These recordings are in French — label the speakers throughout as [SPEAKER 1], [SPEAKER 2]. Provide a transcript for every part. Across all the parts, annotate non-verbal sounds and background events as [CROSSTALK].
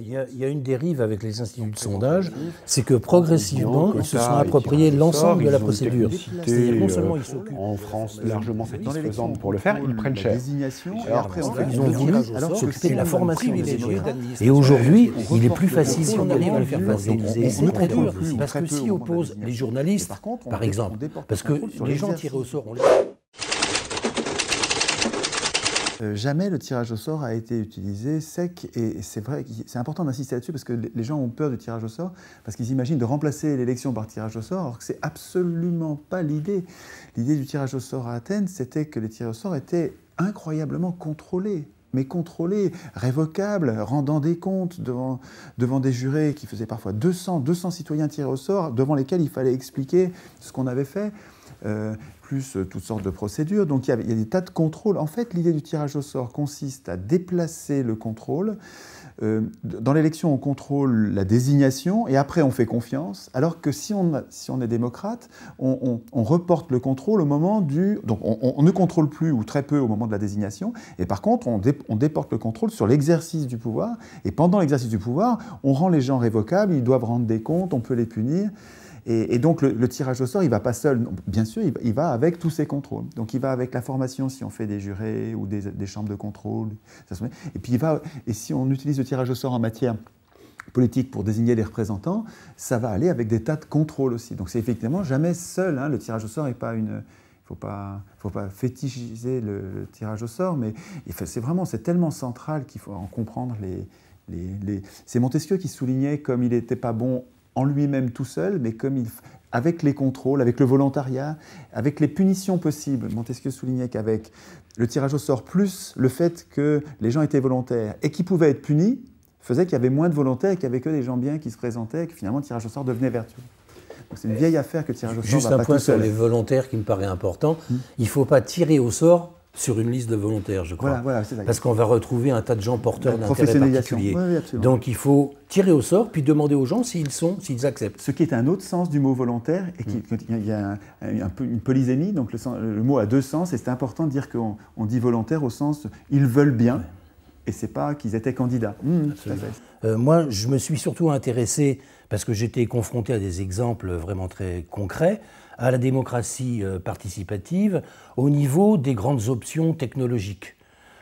[SPEAKER 1] Il y, a, une dérive avec les instituts de sondage, c'est que progressivement, ils se sont appropriés l'ensemble de la procédure. C'est-à-dire non euh, seulement ils s'occupent. En France,
[SPEAKER 2] largement satisfaisante pour le faire, ils prennent cher.
[SPEAKER 1] Alors, ils ont voulu s'occuper de la
[SPEAKER 3] formation des citoyens. Et aujourd'hui, il est plus facile, si on arrive à le faire passer, c'est très dur, parce que si opposent les
[SPEAKER 1] journalistes, par exemple, parce que les gens tirés au sort, ont les.
[SPEAKER 3] Euh, jamais le tirage au sort a été utilisé sec et c'est vrai, c'est important d'insister là-dessus parce que les gens ont peur du tirage au sort parce qu'ils imaginent de remplacer l'élection par tirage au sort alors que c'est absolument pas l'idée. L'idée du tirage au sort à Athènes, c'était que les tirages au sort étaient incroyablement contrôlés mais contrôlés, révocables, rendant des comptes devant, devant des jurés qui faisaient parfois 200, 200 citoyens tirés au sort, devant lesquels il fallait expliquer ce qu'on avait fait. Euh, plus euh, toutes sortes de procédures. Donc il y, a, des tas de contrôles. En fait, l'idée du tirage au sort consiste à déplacer le contrôle. Euh, dans l'élection, on contrôle la désignation et après on fait confiance, alors que si on, est démocrate, on, reporte le contrôle au moment du... Donc on, ne contrôle plus ou très peu au moment de la désignation, et par contre on, déporte le contrôle sur l'exercice du pouvoir, et pendant l'exercice du pouvoir, on rend les gens révocables, ils doivent rendre des comptes, on peut les punir. Et, donc le, tirage au sort, il va pas seul, bien sûr, il, va avec tous ses contrôles. Donc il va avec la formation si on fait des jurés ou des, chambres de contrôle. Et puis il va, et si on utilise le tirage au sort en matière politique pour désigner les représentants, ça va aller avec des tas de contrôles aussi. Donc c'est effectivement jamais seul. Hein. le tirage au sort n'est pas une, faut pas, faut pas fétichiser le, tirage au sort, mais c'est vraiment, c'est tellement central qu'il faut en comprendre les. les... C'est Montesquieu qui soulignait comme il n'était pas bon en lui-même tout seul, mais comme il, avec les contrôles, avec le volontariat, avec les punitions possibles. Montesquieu soulignait qu'avec le tirage au sort plus le fait que les gens étaient volontaires et qui pouvaient être punis, faisait qu'il y avait moins de volontaires et qu'il y avait que des gens bien qui se présentaient et que finalement le tirage au sort devenait vertueux. C'est une vieille
[SPEAKER 1] affaire que le tirage au sort. Juste un point sur les volontaires qui me paraît important. Hum. Il ne faut pas tirer au sort sur une liste de volontaires, je crois. Parce qu'on va retrouver un tas de gens porteurs d'intérêts particuliers. Donc il faut tirer au sort, puis demander aux gens s'ils sont, s'ils acceptent.
[SPEAKER 3] Ce qui est un autre sens du mot volontaire, et qui, mm. il y a une polysémie, donc le, mot a deux sens, et c'est important de dire qu'on dit volontaire au sens ils veulent bien, et c'est pas qu'ils
[SPEAKER 1] étaient candidats. Mmh, euh, moi, je me suis surtout intéressé, parce que j'étais confronté à des exemples vraiment très concrets, à la démocratie euh, participative au niveau des grandes options technologiques.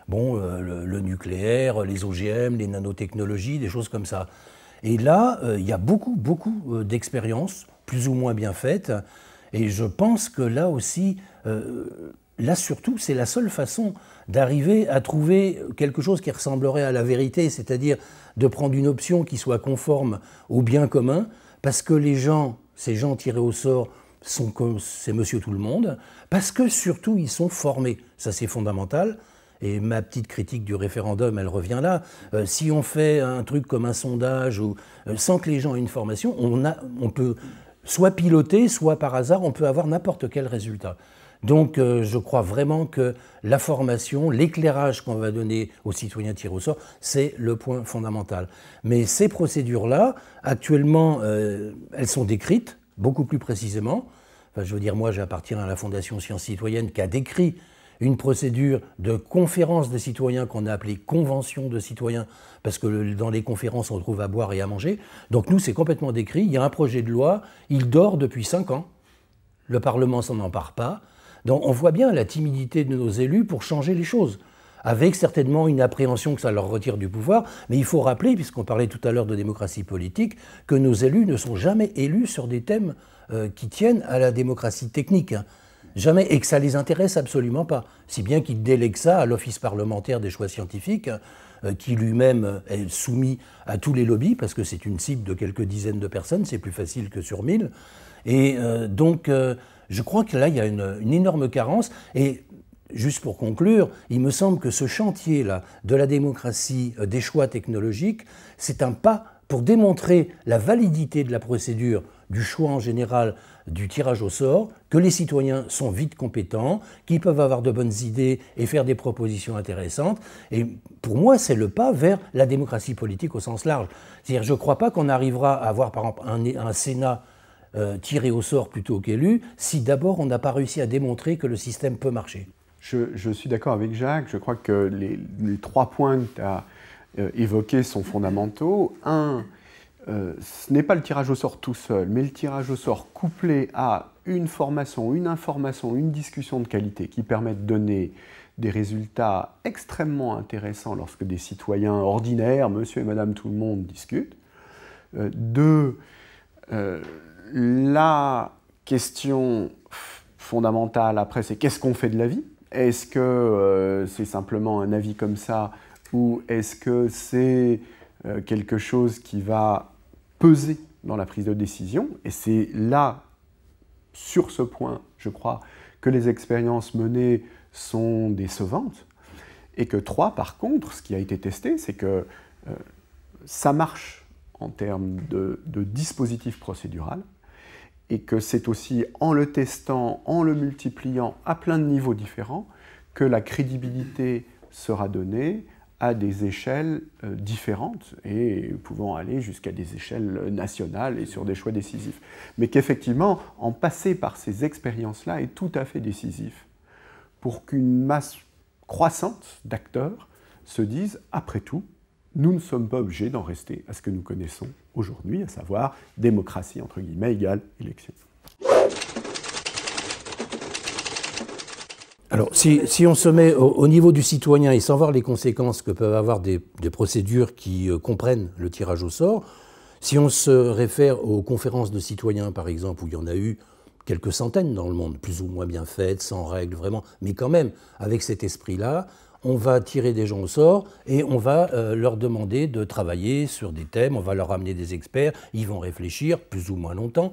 [SPEAKER 1] Bon, euh, le, nucléaire, les OGM, les nanotechnologies, des choses comme ça. Et là, euh, il y a beaucoup, beaucoup d'expériences, plus ou moins bien faites. Et je pense que là aussi, là surtout, c'est la seule façon d'arriver à trouver quelque chose qui ressemblerait à la vérité, c'est-à-dire de prendre une option qui soit conforme au bien commun, parce que les gens, ces gens tirés au sort, sont comme c'est monsieur tout le monde, parce que surtout ils sont formés. Ça c'est fondamental. Et ma petite critique du référendum, elle revient là. Euh, si on fait un truc comme un sondage ou euh, sans que les gens aient une formation, on, a, on peut soit piloter, soit par hasard, on peut avoir n'importe quel résultat. Donc euh, je crois vraiment que la formation, l'éclairage qu'on va donner aux citoyens tirés au sort, c'est le point fondamental. Mais ces procédures-là, actuellement, elles sont décrites, beaucoup plus précisément. je veux dire, moi, j'appartiens à la Fondation Sciences Citoyennes qui a décrit une procédure de conférence des citoyens qu'on a appelée convention de citoyens, parce que dans les conférences, on trouve à boire et à manger. Donc nous, c'est complètement décrit. Il y a un projet de loi, il dort depuis cinq ans. Le Parlement s'en empare pas. Donc on voit bien la timidité de nos élus pour changer les choses avec certainement une appréhension que ça leur retire du pouvoir. Mais il faut rappeler, puisqu'on parlait tout à l'heure de démocratie politique, que nos élus ne sont jamais élus sur des thèmes euh, qui tiennent à la démocratie technique. Hein. Jamais, et que ça les intéresse absolument pas. Si bien qu'ils délèguent ça à l'Office parlementaire des choix scientifiques, euh, qui lui-même euh, est soumis à tous les lobbies, parce que c'est une cible de quelques dizaines de personnes, c'est plus facile que sur mille. Et donc, je crois que là, il y a une, une énorme carence. Et juste pour conclure, il me semble que ce chantier-là de la démocratie, euh, des choix technologiques, c'est un pas pour démontrer la validité de la procédure du choix en général du tirage au sort, que les citoyens sont vite compétents, qu'ils peuvent avoir de bonnes idées et faire des propositions intéressantes. Et pour moi, c'est le pas vers la démocratie politique au sens large. C'est-à-dire, je ne crois pas qu'on arrivera à avoir, par exemple, un, Sénat euh, tiré au sort plutôt qu'élu, si d'abord on n'a pas réussi à démontrer que le système peut marcher
[SPEAKER 2] je, suis d'accord avec Jacques. Je crois que les, trois points que tu as euh, évoqués sont fondamentaux. Un, euh, ce n'est pas le tirage au sort tout seul, mais le tirage au sort couplé à une formation, une information, une discussion de qualité qui permet de donner des résultats extrêmement intéressants lorsque des citoyens ordinaires, monsieur et madame tout le monde, discutent. Euh, deux, la question fondamentale après, c'est qu'est-ce qu'on fait de la vie est-ce que euh, c'est simplement un avis comme ça ou est-ce que c'est euh, quelque chose qui va peser dans la prise de décision Et c'est là, sur ce point, je crois, que les expériences menées sont décevantes. Et que trois, par contre, ce qui a été testé, c'est que euh, ça marche en termes de, de dispositif procédural, et que c'est aussi en le testant, en le multipliant à plein de niveaux différents, que la crédibilité sera donnée à des échelles euh, différentes et pouvant aller jusqu'à des échelles nationales et sur des choix décisifs. Mais qu'effectivement, en passer par ces expériences-là est tout à fait décisif pour qu'une masse croissante d'acteurs se dise, après tout, nous ne sommes pas obligés d'en rester à ce que nous connaissons aujourd'hui, à savoir démocratie entre
[SPEAKER 1] guillemets égale élection. Alors, si, on se met au, niveau du citoyen et sans voir les conséquences que peuvent avoir des, procédures qui euh, comprennent le tirage au sort, si on se réfère aux conférences de citoyens, par exemple, où il y en a eu quelques centaines dans le monde, plus ou moins bien faites, sans règles, vraiment, mais quand même, avec cet esprit-là, on va tirer des gens au sort et on va euh, leur demander de travailler sur des thèmes, on va leur amener des experts, ils vont réfléchir plus ou moins longtemps.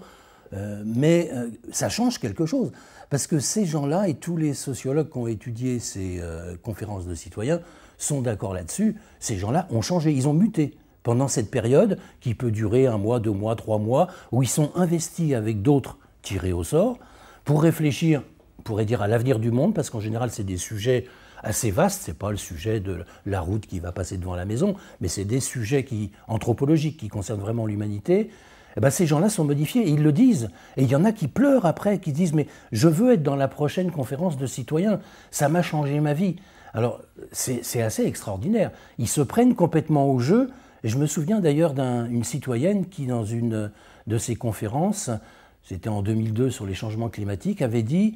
[SPEAKER 1] Euh, mais euh, ça change quelque chose, parce que ces gens-là et tous les sociologues qui ont étudié ces conférences de citoyens sont d'accord là-dessus, ces gens-là ont changé, ils ont muté pendant cette période qui peut durer un mois, deux mois, trois mois, où ils sont investis avec d'autres tirés au sort pour réfléchir, on pourrait dire, à l'avenir du monde, parce qu'en général, c'est des sujets assez vaste. C'est pas le sujet de la route qui va passer devant la maison, mais c'est des sujets qui, anthropologiques qui concernent vraiment l'humanité. Eh ben, ces gens-là sont modifiés, et ils le disent. Et il y en a qui pleurent après, qui disent Mais je veux être dans la prochaine conférence de citoyens, ça m'a changé ma vie. Alors, c'est assez extraordinaire. Ils se prennent complètement au jeu. Et je me souviens d'ailleurs d'une citoyenne qui, dans une de ses conférences, c'était en 2002 sur les changements climatiques, avait dit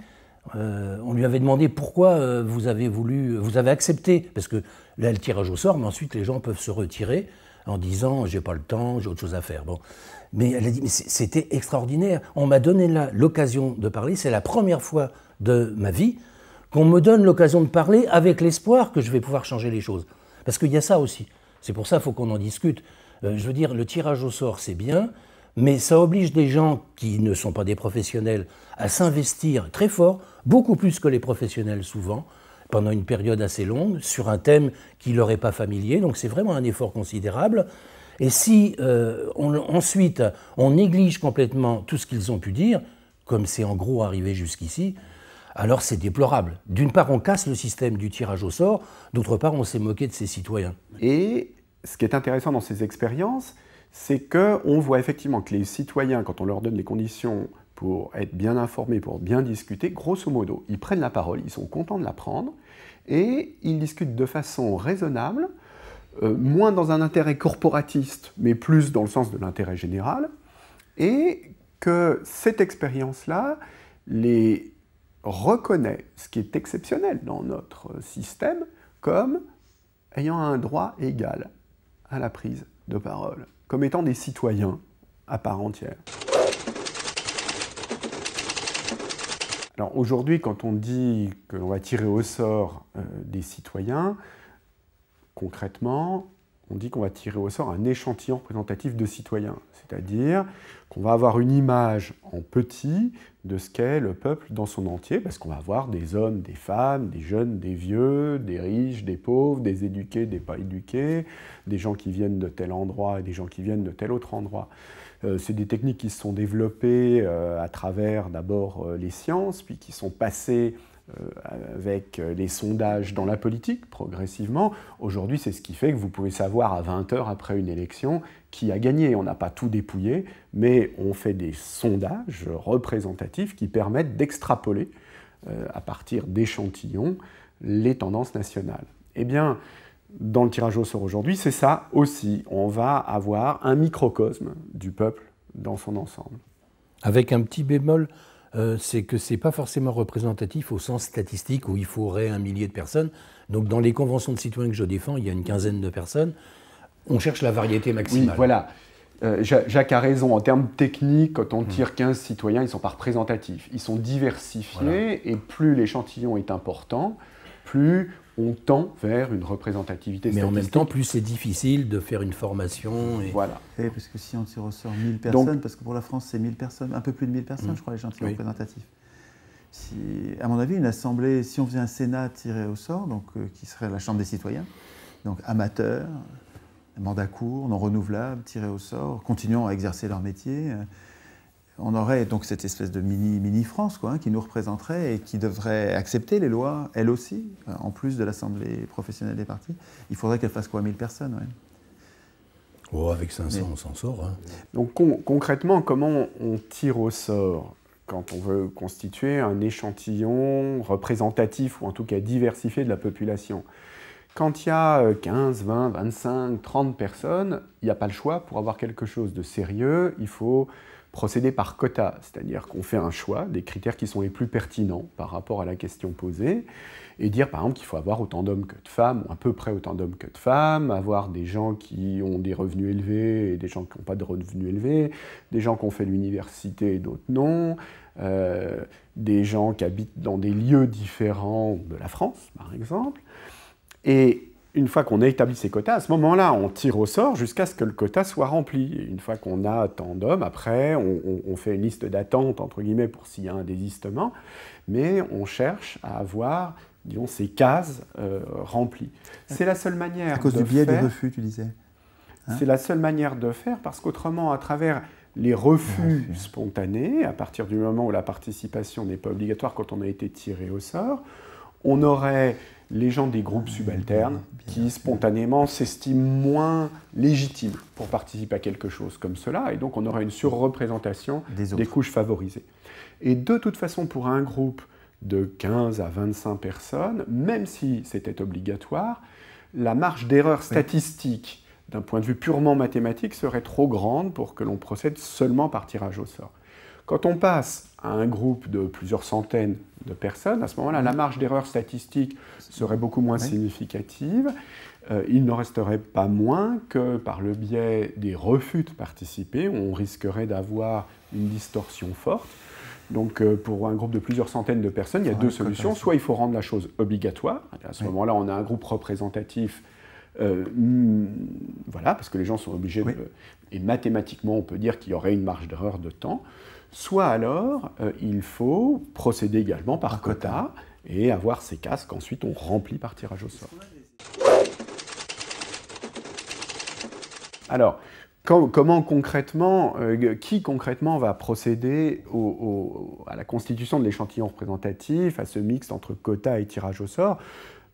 [SPEAKER 1] euh, on lui avait demandé pourquoi euh, vous avez voulu, vous avez accepté, parce que là le tirage au sort, mais ensuite les gens peuvent se retirer en disant j'ai pas le temps, j'ai autre chose à faire. mais elle a dit c'était extraordinaire. On m'a donné l'occasion de parler. C'est la première fois de ma vie qu'on me donne l'occasion de parler avec l'espoir que je vais pouvoir changer les choses. Parce qu'il y a ça aussi. C'est pour ça qu'il faut qu'on en discute. Euh, je veux dire, le tirage au sort, c'est bien, mais ça oblige des gens qui ne sont pas des professionnels à s'investir très fort, beaucoup plus que les professionnels souvent, pendant une période assez longue, sur un thème qui leur est pas familier. Donc c'est vraiment un effort considérable. Et si euh, ensuite on néglige complètement tout ce qu'ils ont pu dire, comme c'est en gros arrivé jusqu'ici, alors c'est déplorable. D'une part, on casse le système du tirage au sort, d'autre part, on s'est moqué de ses citoyens.
[SPEAKER 2] Et ce qui est intéressant dans ces expériences, c'est qu'on voit effectivement que les citoyens, quand on leur donne les conditions pour être bien informés, pour bien discuter, grosso modo, ils prennent la parole, ils sont contents de la prendre, et ils discutent de façon raisonnable, euh, moins dans un intérêt corporatiste, mais plus dans le sens de l'intérêt général, et que cette expérience-là les reconnaît, ce qui est exceptionnel dans notre système, comme ayant un droit égal à la prise de parole comme étant des citoyens à part entière. Alors aujourd'hui, quand on dit que l'on va tirer au sort euh, des citoyens, concrètement, on dit qu'on va tirer au sort un échantillon représentatif de citoyens, c'est-à-dire qu'on va avoir une image en petit de ce qu'est le peuple dans son entier, parce qu'on va avoir des hommes, des femmes, des jeunes, des vieux, des riches, des pauvres, des éduqués, des pas éduqués, des gens qui viennent de tel endroit et des gens qui viennent de tel autre endroit. Euh, c'est des techniques qui se sont développées euh, à travers d'abord euh, les sciences, puis qui sont passées euh, avec euh, les sondages dans la politique progressivement. Aujourd'hui, c'est ce qui fait que vous pouvez savoir à 20 heures après une élection qui a gagné. On n'a pas tout dépouillé, mais on fait des sondages représentatifs qui permettent d'extrapoler euh, à partir d'échantillons les tendances nationales. Eh bien, dans le tirage au sort aujourd'hui, c'est ça aussi. On va avoir un microcosme du peuple dans son ensemble.
[SPEAKER 1] Avec un petit bémol euh, c'est que ce n'est pas forcément représentatif au sens statistique où il faudrait un millier de personnes. Donc dans les conventions de citoyens que je défends, il y a une quinzaine de personnes. On cherche la variété maximale. Oui, voilà. Euh, Jacques a raison, en termes techniques, quand
[SPEAKER 2] on hmm. tire 15 citoyens, ils ne sont pas représentatifs. Ils sont diversifiés et plus l'échantillon est important, plus on tend vers une représentativité Mais en même temps, plus c'est difficile
[SPEAKER 3] de faire une formation. Voilà. Et parce que si on au ressort 1000 personnes, parce que pour la France, c'est 1000 personnes, un peu plus de 1000 personnes, mm. je crois, les gens qui sont représentatifs. Si, à mon avis, une assemblée, si on faisait un Sénat tiré au sort, donc euh, qui serait la Chambre des citoyens, donc amateurs, mandat court, non renouvelable, tiré au sort, continuant à exercer leur métier, euh, on aurait donc cette espèce de mini, mini France quoi, hein, qui nous représenterait et qui devrait accepter les lois, elle aussi, euh, en plus de l'Assemblée professionnelle des partis. Il faudrait qu'elle fasse quoi 1000 personnes
[SPEAKER 1] Oh, avec 500, on s'en sort. Hein.
[SPEAKER 2] Donc concrètement, comment on tire au sort quand on veut constituer un échantillon représentatif ou en tout cas diversifié de la population quand il y a 15, 20, 25, 30 personnes, il n'y a pas le choix. Pour avoir quelque chose de sérieux, il faut procéder par quota, c'est-à-dire qu'on fait un choix des critères qui sont les plus pertinents par rapport à la question posée, et dire par exemple qu'il faut avoir autant d'hommes que de femmes, ou à peu près autant d'hommes que de femmes, avoir des gens qui ont des revenus élevés et des gens qui n'ont pas de revenus élevés, des gens qui ont fait l'université et d'autres non, euh, des gens qui habitent dans des lieux différents de la France, par exemple une fois qu'on a établi ces quotas, à ce moment-là, on tire au sort jusqu'à ce que le quota soit rempli. une fois qu'on a tant d'hommes, après, on, fait une liste d'attente, entre guillemets, pour s'il y a un désistement, mais on cherche à avoir, disons, ces cases euh, remplies. C'est la seule manière. À cause du biais de refus,
[SPEAKER 3] tu disais. Hein c'est
[SPEAKER 2] la seule manière de faire, parce qu'autrement, à travers les refus ah, spontanés, à partir du moment où la participation n'est pas obligatoire quand on a été tiré au sort, on aurait les gens des groupes mmh, subalternes qui spontanément s'estiment moins légitimes pour participer à quelque chose comme cela, et donc on aurait une surreprésentation des, couches favorisées. Et de toute façon, pour un groupe de 15 à 25 personnes, même si c'était obligatoire, la marge d'erreur statistique d'un point de vue purement mathématique serait trop grande pour que l'on procède seulement par tirage au sort. Quand on passe à un groupe de plusieurs centaines de personnes, à ce moment-là, la marge d'erreur statistique serait beaucoup moins significative. Euh, il n'en resterait pas moins que par le biais des refus de participer, on risquerait d'avoir une distorsion forte. Donc euh, pour un groupe de plusieurs centaines de personnes, il y a deux solutions. Soit il faut rendre la chose obligatoire. À ce moment-là, on a un groupe représentatif euh, voilà, parce que les gens sont obligés de. Et mathématiquement, on peut dire qu'il y aurait une marge d'erreur de temps. Soit alors, euh, il faut procéder également par quota et avoir ces casques ensuite on remplit par tirage au sort. Alors, comment euh, qui concrètement va procéder à la constitution de l'échantillon représentatif, à ce mix entre quota et tirage au sort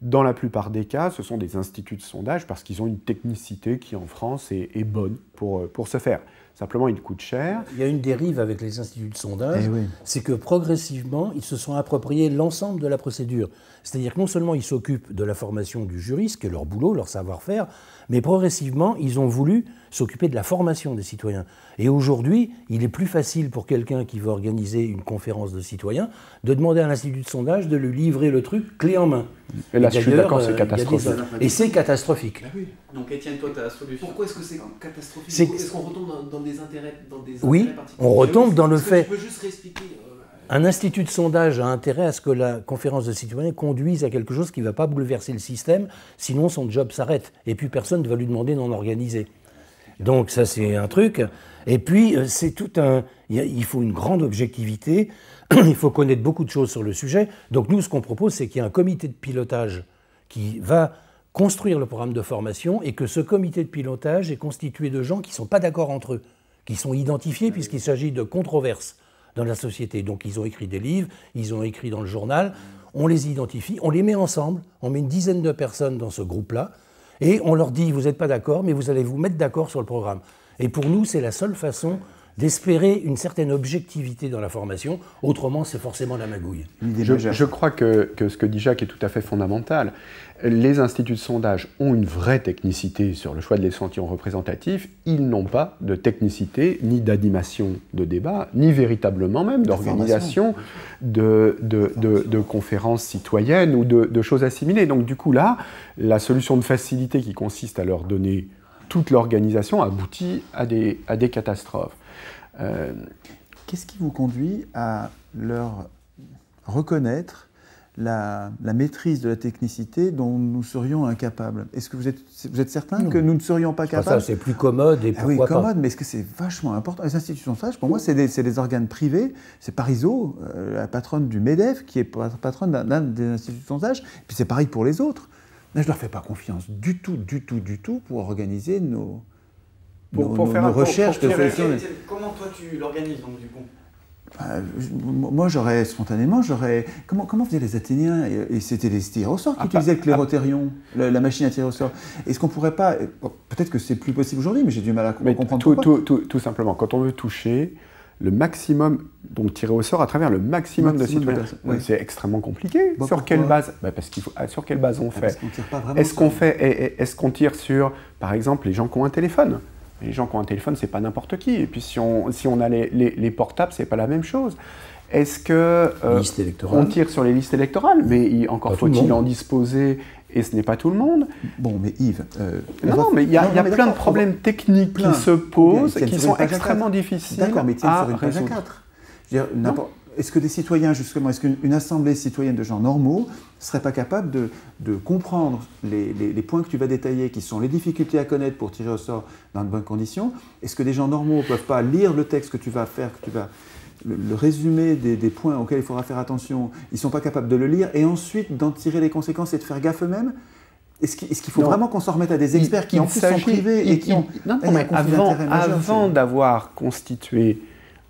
[SPEAKER 2] dans la plupart des cas, ce sont des instituts de sondage parce qu'ils ont une technicité
[SPEAKER 1] qui en France est, bonne pour, euh, pour ce faire. Simplement, il coûte cher. Il y a une dérive avec les instituts de sondage, eh c'est que progressivement, ils se sont appropriés l'ensemble de la procédure. C'est-à-dire que non seulement ils s'occupent de la formation du juriste, qui est leur boulot, leur savoir-faire, mais progressivement, ils ont voulu s'occuper de la formation des citoyens. Et aujourd'hui, il est plus facile pour quelqu'un qui veut organiser une conférence de citoyens de demander à l'institut de sondage de lui livrer le truc clé en main. Et là, je suis d'accord, c'est euh, catastrophique. Et c'est catastrophique. Bah
[SPEAKER 3] Donc, Étienne, toi, tu as la Pourquoi est-ce que c'est catastrophique Est-ce qu'on retombe dans, des intérêts, dans des intérêts Oui, on retombe dans le fait. Je peux juste réexpliquer. Euh,
[SPEAKER 1] un institut de sondage a intérêt à ce que la conférence de citoyens conduise à quelque chose qui ne va pas bouleverser le système, sinon son job s'arrête et puis personne ne va lui demander d'en organiser. Donc ça c'est un truc. Et puis euh, c'est tout un, il faut une grande objectivité. [CLEARS THROAT] il faut connaître beaucoup de choses sur le sujet. Donc nous, ce qu'on propose, c'est qu'il y ait un comité de pilotage qui va construire le programme de formation et que ce comité de pilotage est constitué de gens qui ne sont pas d'accord entre eux, qui sont identifiés puisqu'il s'agit de controverses dans la société. Donc ils ont écrit des livres, ils ont écrit dans le journal, on les identifie, on les met ensemble, on met une dizaine de personnes dans ce groupe-là et on leur dit vous n'êtes pas d'accord mais vous allez vous mettre d'accord sur le programme. Et pour nous, c'est la seule façon d'espérer une certaine objectivité dans la formation, autrement c'est forcément la magouille. Je,
[SPEAKER 2] crois que, ce que dit Jacques est tout à fait fondamental. Les instituts de sondage ont une vraie technicité sur le choix de l'échantillon représentatif, ils n'ont pas de technicité ni d'animation de débat, ni véritablement même d'organisation de, de, conférences citoyennes ou de choses assimilées. Donc du coup là, la solution de facilité qui consiste à leur donner toute l'organisation aboutit à des, à des catastrophes. Euh,
[SPEAKER 3] qu'est-ce qui vous conduit à leur reconnaître la, maîtrise de la technicité dont nous serions incapables Est-ce que vous êtes, vous êtes certain que nous ne serions pas
[SPEAKER 1] capables C'est plus commode et ah pourquoi pas oui, commode, mais
[SPEAKER 3] est-ce que c'est vachement important Les institutions sages, pour moi, c'est des, organes privés. C'est pariso euh, la patronne du MEDEF, qui est patronne d'un des institutions sages. Puis c'est pareil pour les autres. je ne leur fais pas confiance du tout, du tout, du tout pour organiser nos,
[SPEAKER 1] pour, faire nos recherches de
[SPEAKER 3] Comment toi tu l'organises donc du coup bah, moi, j'aurais spontanément, j'aurais. Comment, comment faisaient les Athéniens Et, c'était les tirs au sort qui ah, utilisaient ah. le la, machine à tirer au sort. Est-ce qu'on pourrait pas. Peut-être que c'est plus possible aujourd'hui, mais j'ai du mal à comprendre. Tout, tout, tout, tout, simplement, quand on veut toucher le
[SPEAKER 2] maximum, donc tirer au sort à travers le maximum, de citoyens. C'est extrêmement compliqué. Bah, sur quelle base bah, Parce faut. Ah, sur quelle base on fait Est-ce qu'on fait Est-ce qu'on tire sur, par exemple, les gens qui ont un téléphone les gens qui ont un téléphone, c'est pas n'importe qui. Et puis si on, si on a les, les, ce portables, c'est pas la même chose. Est-ce que euh, on tire sur les listes électorales Mais encore faut-il en disposer et ce n'est pas tout le monde. Bon, mais Yves, euh, non, mais il y a, plein de problèmes
[SPEAKER 3] techniques qui se posent, qui sont extrêmement difficiles. D'accord, mais tiens, sur une page à 4. Dire, est-ce que des citoyens, justement, est-ce qu'une assemblée citoyenne de gens normaux ne serait pas capable de, comprendre les, points que tu vas détailler, qui sont les difficultés à connaître pour tirer au sort dans de bonnes conditions Est-ce que des gens normaux ne peuvent pas lire le texte que tu vas faire, que tu vas le, résumé des, points auxquels il faudra faire attention Ils ne sont pas capables de le lire et ensuite d'en tirer les conséquences et de faire gaffe eux-mêmes est-ce qu'il faut vraiment qu'on s'en remette à des experts qui en plus sont privés et qui ont... avant
[SPEAKER 2] d'avoir constitué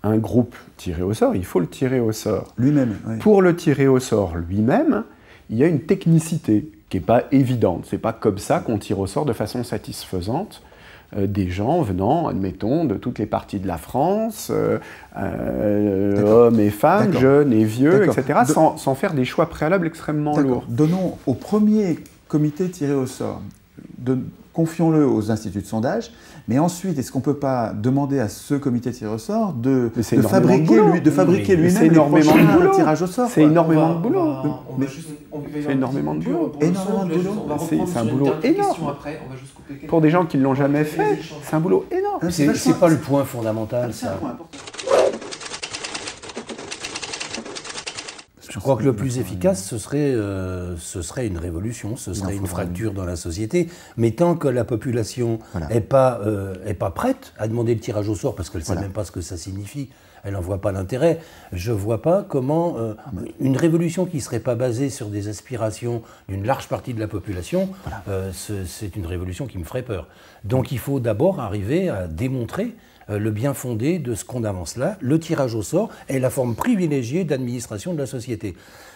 [SPEAKER 2] un groupe tiré au sort, il faut le tirer au sort. Lui-même. Pour le tirer au sort lui-même, il y a une technicité qui n'est pas évidente. C'est pas comme ça qu'on tire au sort de façon satisfaisante euh, des gens venant, admettons, de toutes les parties de la France, euh, euh, hommes et femmes, jeunes et vieux, etc., sans,
[SPEAKER 3] faire des choix préalables extrêmement lourds. Donnons au premier comité tiré au sort, confions-le aux instituts de sondage. Mais ensuite, est-ce qu'on ne peut pas demander à ce comité de tirage au sort de, fabriquer, lui, de fabriquer lui-même énormément de tirage au sort C'est énormément de boulot.
[SPEAKER 2] C'est énormément de boulot. de C'est un boulot
[SPEAKER 3] énorme. Pour des
[SPEAKER 2] gens qui ne l'ont
[SPEAKER 1] jamais fait, c'est un boulot énorme. Ah, c'est pas le point fondamental, ah, ça. Je crois que le plus efficace, euh, ce serait, une révolution, ce serait une fracture dans la société. Mais tant que la population n'est pas, euh, pas prête à demander le tirage au sort, parce qu'elle ne sait même pas ce que ça signifie, elle n'en voit pas l'intérêt. Je ne vois pas comment euh, une révolution qui ne serait pas basée sur des aspirations d'une large partie de la population, euh, c'est une révolution qui me ferait peur. Donc il faut d'abord arriver à démontrer euh, le bien fondé de ce qu'on avance là, le tirage au sort est la forme privilégiée d'administration de la société.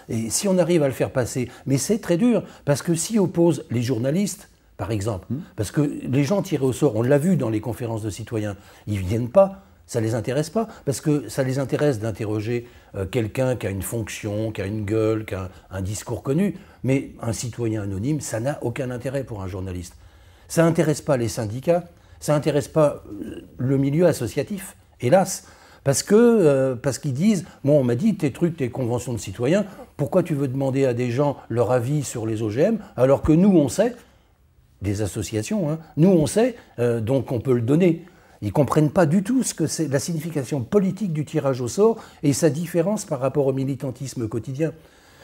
[SPEAKER 1] Et si on arrive à le faire passer, mais c'est très dur, parce que s'y opposent les journalistes, par exemple, hmm. parce que les gens tirés au sort, on l'a vu dans les conférences de citoyens, ils ne viennent pas ça ne les intéresse pas, parce que ça les intéresse d'interroger euh, quelqu'un qui a une fonction, qui a une gueule, qui a un, discours connu, mais un citoyen anonyme, ça n'a aucun intérêt pour un journaliste. Ça n'intéresse pas les syndicats, ça n'intéresse pas euh, le milieu associatif, hélas, parce que euh, parce qu'ils disent, bon, on m'a dit tes trucs, tes conventions de citoyens, pourquoi tu veux demander à des gens leur avis sur les OGM, alors que nous, on sait, des associations, hein, nous, on sait, donc on peut le donner. Ils comprennent pas du tout ce que c'est la signification politique du tirage au sort et sa différence par rapport au militantisme quotidien.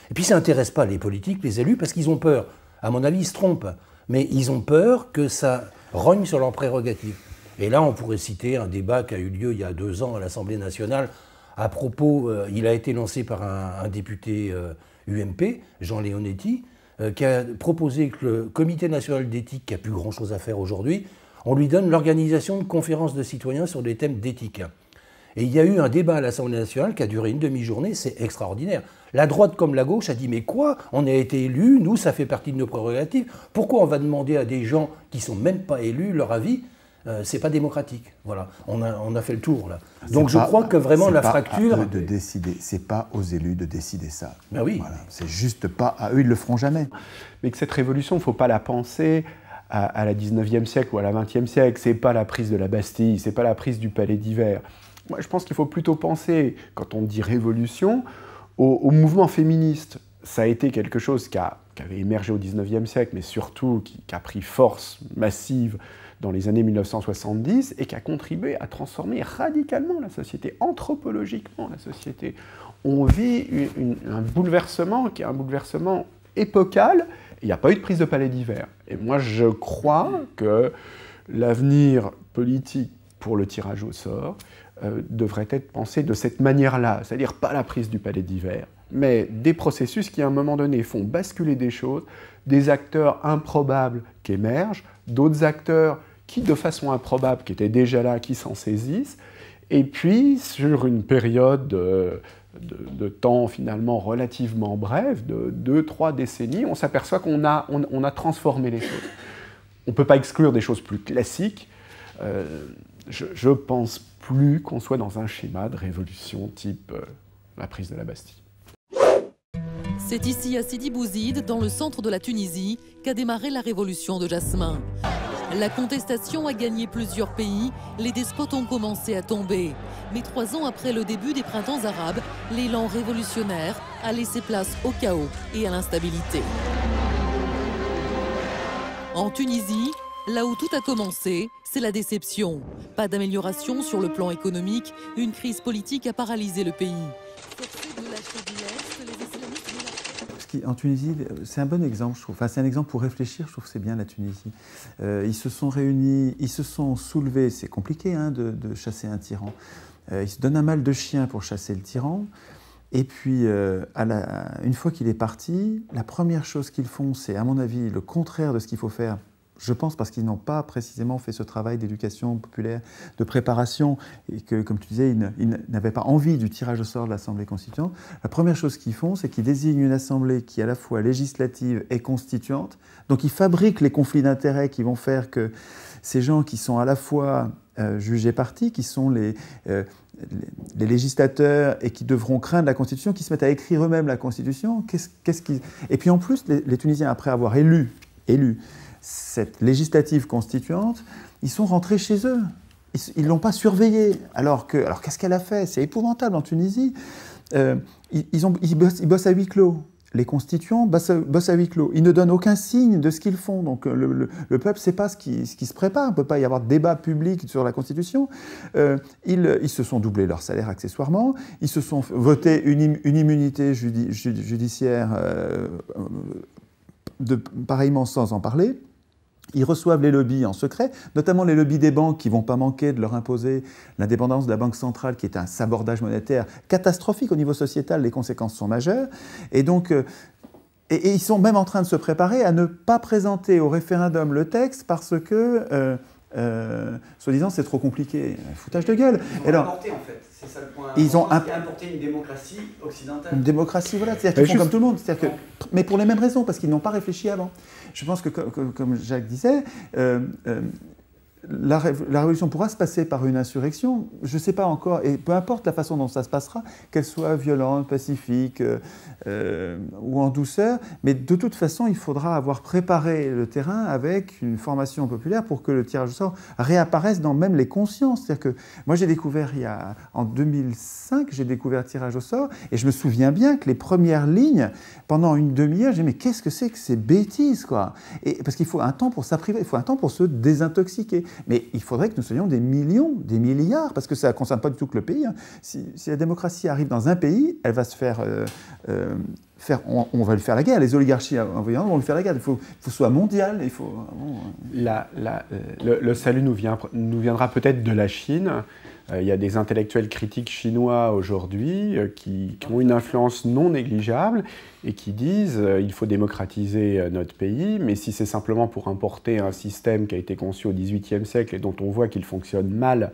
[SPEAKER 1] Et puis ça n'intéresse pas les politiques, les élus, parce qu'ils ont peur. À mon avis, ils se trompent. Mais ils ont peur que ça rogne sur leur prérogative. Et là, on pourrait citer un débat qui a eu lieu il y a deux ans à l'Assemblée nationale. À propos, euh, il a été lancé par un, député UMP, euh, Jean Leonetti, euh, qui a proposé que le Comité national d'éthique, qui n'a plus grand-chose à faire aujourd'hui, on lui donne l'organisation de conférences de citoyens sur des thèmes d'éthique. Et il y a eu un débat à l'Assemblée nationale qui a duré une demi-journée, c'est extraordinaire. La droite comme la gauche a dit mais quoi On a été élus, nous ça fait partie de nos prérogatives. Pourquoi on va demander à des gens qui ne sont même pas élus leur avis euh, c'est pas démocratique. Voilà, on a, fait le tour là. Donc je crois que vraiment la fracture. de
[SPEAKER 3] décider, c'est pas aux élus de décider ça. Ben oui. C'est juste pas à eux, ils
[SPEAKER 2] le feront jamais. Mais que cette révolution, ne faut pas la penser à, la 19e siècle ou à la 20e siècle. C'est pas la prise de la Bastille, c'est pas la prise du Palais d'Hiver. Moi, je pense qu'il faut plutôt penser, quand on dit révolution, au, mouvement féministe. Ça a été quelque chose qui, a, qui avait émergé au 19e siècle, mais surtout qui, a pris force massive dans les années 1970 et qui a contribué à transformer radicalement la société, anthropologiquement la société. On vit un bouleversement qui est un bouleversement épocal, il n'y a pas eu de prise de palais d'hiver. Et moi, je crois que l'avenir politique pour le tirage au sort euh, devrait être pensé de cette manière-là, c'est-à-dire pas la prise du palais d'hiver, mais des processus qui, à un moment donné, font basculer des choses, des acteurs improbables qui émergent, d'autres acteurs qui, de façon improbable, qui étaient déjà là, qui s'en saisissent, et puis sur une période... Euh, de, temps finalement relativement bref, de deux, trois décennies, on s'aperçoit qu'on a, on, a transformé les choses. On ne peut pas exclure des choses plus classiques. Euh, je ne pense plus qu'on soit dans un schéma de révolution type euh, la prise de la Bastille.
[SPEAKER 3] C'est ici, à Sidi Bouzid, dans le centre de la Tunisie, qu'a démarré la révolution de Jasmin. La contestation a gagné plusieurs pays, les despotes ont commencé à tomber. Mais trois ans après le début des printemps arabes, l'élan révolutionnaire a laissé place au chaos et à l'instabilité. En Tunisie, Là où tout a commencé, c'est la déception. Pas d'amélioration sur le plan économique, une crise politique a paralysé le pays. en Tunisie, euh, c'est un bon exemple, je trouve. Enfin, c'est un exemple pour réfléchir, je trouve que c'est bien la Tunisie. Euh, ils se sont réunis, ils se sont soulevés, c'est compliqué hein, de, chasser un tyran. Euh, ils se donnent un mal de chien pour chasser le tyran. Et puis, une fois qu'il est parti, la première chose qu'ils font, c'est, à mon avis, le contraire de ce qu'il faut faire je pense, parce qu'ils n'ont pas précisément fait ce travail d'éducation populaire, de préparation, et que, comme tu disais, ils n'avaient pas envie du tirage au sort de l'Assemblée constituante, la première chose qu'ils font, c'est qu'ils désignent une Assemblée qui est à la fois législative et constituante. Donc ils fabriquent les conflits d'intérêts qui vont faire que ces gens qui sont à la fois euh, jugés partis, qui sont euh, les, législateurs et qui devront craindre la Constitution, qui se mettent à écrire eux-mêmes la Constitution, Et puis en plus, les, les Tunisiens, après avoir élu, élu cette législative constituante, ils sont rentrés chez eux. Ils ne l'ont pas surveillée. Alors que, alors qu'est-ce qu'elle a fait C'est épouvantable en Tunisie. Euh, ils, bossent, à huis clos. Les constituants bossent, à, huis clos. Ils ne donnent aucun signe de ce qu'ils font. Donc euh, le, le, peuple ne sait pas ce qui, ce qui, se prépare. Il ne peut pas y avoir de débat public sur la Constitution. Euh, ils, ils, se sont doublés leur salaire accessoirement. Ils se sont votés une, immunité judiciaire pareillement sans en parler. Ils reçoivent les lobbies en secret, notamment les lobbies des banques qui vont pas manquer de leur imposer l'indépendance de la banque centrale, qui est un sabordage monétaire catastrophique au niveau sociétal. Les conséquences sont majeures. Et donc, euh, et, ils sont même en train de se préparer à ne pas présenter au référendum le texte parce que euh, euh, soi-disant c'est trop compliqué. Foutage de gueule. Ils ont Alors, importé, en fait. C'est ça le point. Ils ont importé une démocratie occidentale. Une démocratie, voilà. C'est-à-dire qu'ils font comme tout le monde. Que... Mais pour les mêmes raisons, parce qu'ils n'ont pas réfléchi avant je pense que, comme Jacques disait, euh, euh, la, révolution pourra se passer par une insurrection, je ne sais pas encore, et peu importe la façon dont ça se passera, qu'elle soit violente, pacifique euh, euh, ou en douceur, mais de toute façon, il faudra avoir préparé le terrain avec une formation populaire pour que le tirage au sort réapparaisse dans même les consciences. cest dire que moi, j'ai découvert y en 2005, j'ai découvert le tirage au sort, et je me souviens bien que les premières lignes, pendant une demi-heure, j'ai dit mais qu'est-ce que c'est que ces bêtises, quoi Parce qu'il faut un temps pour s'apprivoiser, il faut un temps pour se désintoxiquer. Mais il faudrait que nous soyons des millions, des milliards, parce que ça ne concerne pas du tout que le pays. Hein. Si, la démocratie arrive dans un pays, elle va se faire... Euh, euh, on, va lui faire la guerre, les oligarchies en voyant vont lui faire la guerre. Il faut, que ce soit mondial. Il faut, euh, le,
[SPEAKER 2] salut nous viendra peut-être de la Chine, euh, il y a des intellectuels critiques chinois aujourd'hui euh, qui, qui, ont une influence non négligeable et qui disent euh, il faut démocratiser notre pays, mais si c'est simplement pour importer un système qui a été conçu au XVIIIe siècle et dont on voit qu'il fonctionne mal